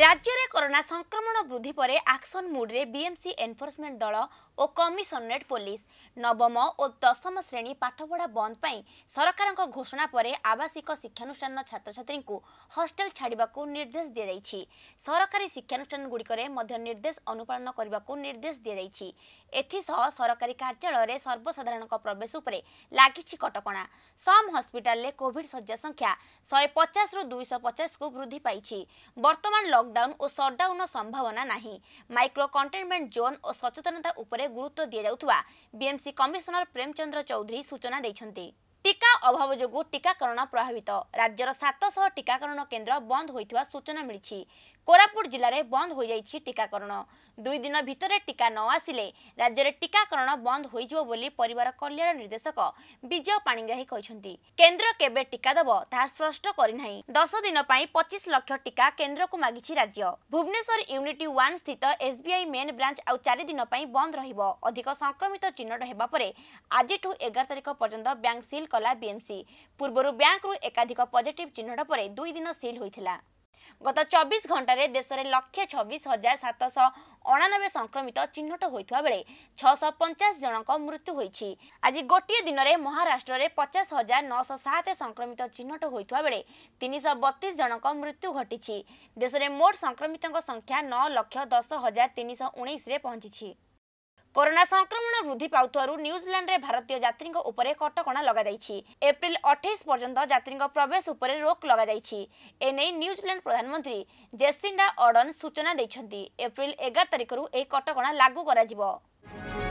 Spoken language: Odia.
ରାଜ୍ୟରେ କରୋନା ସଂକ୍ରମଣ ବୃଦ୍ଧି ପରେ ଆକ୍ସନ ମୁଡ୍ରେ ବିଏମ୍ସି ଏନ୍ଫୋର୍ସମେଣ୍ଟ ଦଳ ଓ କମିଶନରେଟ୍ ପୋଲିସ ନବମ ଓ ଦଶମ ଶ୍ରେଣୀ ପାଠପଢ଼ା ବନ୍ଦ ପାଇଁ ସରକାରଙ୍କ ଘୋଷଣା ପରେ ଆବାସିକ ଶିକ୍ଷାନୁଷ୍ଠାନର ଛାତ୍ରଛାତ୍ରୀଙ୍କୁ ହଷ୍ଟେଲ ଛାଡ଼ିବାକୁ ନିର୍ଦ୍ଦେଶ ଦିଆଯାଇଛି ସରକାରୀ ଶିକ୍ଷାନୁଷ୍ଠାନଗୁଡ଼ିକରେ ମଧ୍ୟ ନିର୍ଦ୍ଦେଶ ଅନୁପାଳନ କରିବାକୁ ନିର୍ଦ୍ଦେଶ ଦିଆଯାଇଛି ଏଥିସହ ସରକାରୀ କାର୍ଯ୍ୟାଳୟରେ ସର୍ବସାଧାରଣଙ୍କ ପ୍ରବେଶ ଉପରେ ଲାଗିଛି କଟକଣା ସମ୍ ହସ୍ପିଟାଲରେ କୋଭିଡ ଶଯ୍ୟା ସଂଖ୍ୟା ଶହେ ପଚାଶରୁ ଦୁଇଶହ ପଚାଶକୁ ବୃଦ୍ଧି ପାଇଛି ବର୍ତ୍ତମାନ ଲକ୍ ଲକଡାଉନ ଓ ସଟ୍ଡାଉନର ସମ୍ଭାବନା ନାହିଁ ମାଇକ୍ରୋ କଣ୍ଟେନମେଣ୍ଟ ଜୋନ୍ ଓ ସଚେତନତା ଉପରେ ଗୁରୁତ୍ୱ ଦିଆଯାଉଥିବା ବିଏମ୍ସି କମିଶନର ପ୍ରେମଚନ୍ଦ୍ର ଚୌଧୁରୀ ସୂଚନା ଦେଇଛନ୍ତି ଟିକା ଅଭାବ ଯୋଗୁଁ ଟିକାକରଣ ପ୍ରଭାବିତ ରାଜ୍ୟର ସାତଶହ ଟିକାକରଣ କେନ୍ଦ୍ର ବନ୍ଦ ହୋଇଥିବା ସୂଚନା ମିଳିଛି କୋରାପୁଟ ଜିଲ୍ଲାରେ ବନ୍ଦ ହୋଇଯାଇଛି ଟିକାକରଣ ଦୁଇ ଦିନ ଭିତରେ ଟିକା ନ ଆସିଲେ ରାଜ୍ୟରେ ଟିକାକରଣ ବନ୍ଦ ହୋଇଯିବ ବୋଲି ପରିବାର କଲ୍ୟାଣ ନିର୍ଦ୍ଦେଶକ ବିଜୟ ପାଣିଗ୍ରାହୀ କହିଛନ୍ତି କେନ୍ଦ୍ର କେବେ ଟିକା ଦେବ ତାହା ସ୍ପଷ୍ଟ କରିନାହିଁ ଦଶ ଦିନ ପାଇଁ ପଚିଶ ଲକ୍ଷ ଟିକା କେନ୍ଦ୍ରକୁ ମାଗିଛି ରାଜ୍ୟ ଭୁବନେଶ୍ୱର ୟୁନିଟି ୱାନ୍ ସ୍ଥିତ ଏସ୍ବିଆଇ ମେନ୍ ବ୍ରାଞ୍ଚ ଆଉ ଚାରି ଦିନ ପାଇଁ ବନ୍ଦ ରହିବ ଅଧିକ ସଂକ୍ରମିତ ଚିହ୍ନଟ ହେବା ପରେ ଆଜିଠୁ ଏଗାର ତାରିଖ ପର୍ଯ୍ୟନ୍ତ ବ୍ୟାଙ୍କ ସିଲ୍ କଲା ବିଏମ୍ସି ପୂର୍ବରୁ ବ୍ୟାଙ୍କରୁ ଏକାଧିକ ପଜିଟିଭ୍ ଚିହ୍ନଟ ପରେ ଦୁଇ ଦିନ ସିଲ୍ ହୋଇଥିଲା ଗତ ଚବିଶ ଘଣ୍ଟାରେ ଦେଶରେ ଲକ୍ଷେ ଛବିଶ ହଜାର ସାତଶହ ଅଣାନବେ ସଂକ୍ରମିତ ଚିହ୍ନଟ ହୋଇଥିବା ବେଳେ ଛଅଶହ ପଞ୍ଚାଶ ଜଣଙ୍କ ମୃତ୍ୟୁ ହୋଇଛି ଆଜି ଗୋଟିଏ ଦିନରେ ମହାରାଷ୍ଟ୍ରରେ ପଚାଶ ହଜାର ନଅଶହ ସାତ ସଂକ୍ରମିତ ଚିହ୍ନଟ ହୋଇଥିବା ବେଳେ ତିନିଶହ ବତିଶ ଜଣଙ୍କ ମୃତ୍ୟୁ ଘଟିଛି ଦେଶରେ ମୋଟ ସଂକ୍ରମିତଙ୍କ ସଂଖ୍ୟା ନଅ ଲକ୍ଷ ଦଶ ହଜାର ତିନିଶହ ଉଣେଇଶରେ ପହଞ୍ଚିଛି କରୋନା ସଂକ୍ରମଣ ବୃଦ୍ଧି ପାଉଥିବାରୁ ନ୍ୟୁଜିଲାଣ୍ଡରେ ଭାରତୀୟ ଯାତ୍ରୀଙ୍କ ଉପରେ କଟକଣା ଲଗାଯାଇଛି ଏପ୍ରିଲ ଅଠେଇଶ ପର୍ଯ୍ୟନ୍ତ ଯାତ୍ରୀଙ୍କ ପ୍ରବେଶ ଉପରେ ରୋକ ଲଗାଯାଇଛି ଏନେଇ ନ୍ୟୁଜିଲାଣ୍ଡ ପ୍ରଧାନମନ୍ତ୍ରୀ ଜେସିଣ୍ଡା ଅର୍ଡନ୍ ସୂଚନା ଦେଇଛନ୍ତି ଏପ୍ରିଲ ଏଗାର ତାରିଖରୁ ଏହି କଟକଣା ଲାଗୁ କରାଯିବ